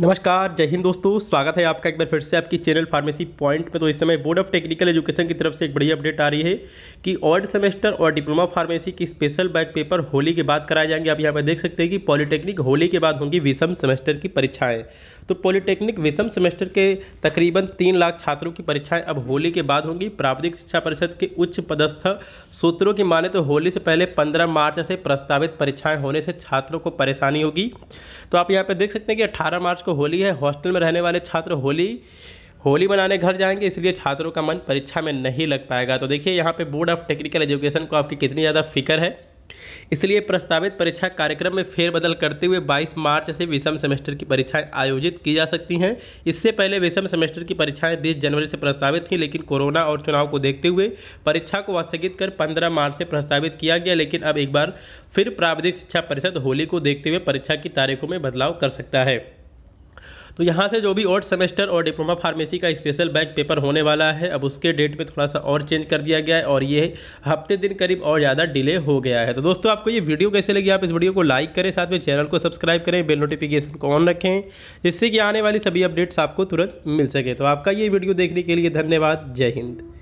नमस्कार जय हिंद दोस्तों स्वागत है आपका एक बार फिर से आपकी चैनल फार्मेसी पॉइंट में तो इस समय बोर्ड ऑफ टेक्निकल एजुकेशन की तरफ से एक बड़ी अपडेट आ रही है कि ऑर्ड सेमेस्टर और डिप्लोमा फार्मेसी की स्पेशल बैक पेपर होली के बाद कराए जाएंगे आप यहाँ पर देख सकते हैं कि पॉलीटेक्निक होली के बाद होंगी विषम सेमेस्टर की परीक्षाएँ तो पॉलीटेक्निक विषम सेमेस्टर के तकरीबन तीन लाख छात्रों की परीक्षाएँ अब होली के बाद होंगी प्राविधिक शिक्षा परिषद के उच्च पदस्थ सूत्रों की माने तो होली से पहले पंद्रह मार्च से प्रस्तावित परीक्षाएँ होने से छात्रों को परेशानी होगी तो आप यहाँ पर देख सकते हैं कि अट्ठारह मार्च को होली है हॉस्टल में रहने वाले छात्र होली होली मनाने घर जाएंगे इसलिए छात्रों का मन परीक्षा में नहीं लग पाएगा तो देखिए यहाँ पे बोर्ड ऑफ टेक्निकल एजुकेशन को आपकी कितनी ज़्यादा फिक्र है इसलिए प्रस्तावित परीक्षा कार्यक्रम में फेरबदल करते हुए 22 मार्च से विषम सेमेस्टर की परीक्षाएं आयोजित की जा सकती हैं इससे पहले विषम सेमेस्टर की परीक्षाएं 20 जनवरी से प्रस्तावित थीं लेकिन कोरोना और चुनाव को देखते हुए परीक्षा को स्थगित कर 15 मार्च से प्रस्तावित किया गया लेकिन अब एक बार फिर प्राविधिक शिक्षा परिषद होली को देखते हुए परीक्षा की तारीखों में बदलाव कर सकता है तो यहाँ से जो भी और सेमेस्टर और डिप्लोमा फार्मेसी का स्पेशल बैक पेपर होने वाला है अब उसके डेट में थोड़ा सा और चेंज कर दिया गया है और ये हफ्ते दिन करीब और ज़्यादा डिले हो गया है तो दोस्तों आपको ये वीडियो कैसे लगी आप इस वीडियो को लाइक करें साथ में चैनल को सब्सक्राइब करें बिल नोटिफिकेशन को ऑन रखें जिससे कि आने वाली सभी अपडेट्स आपको तुरंत मिल सके तो आपका ये वीडियो देखने के लिए धन्यवाद जय हिंद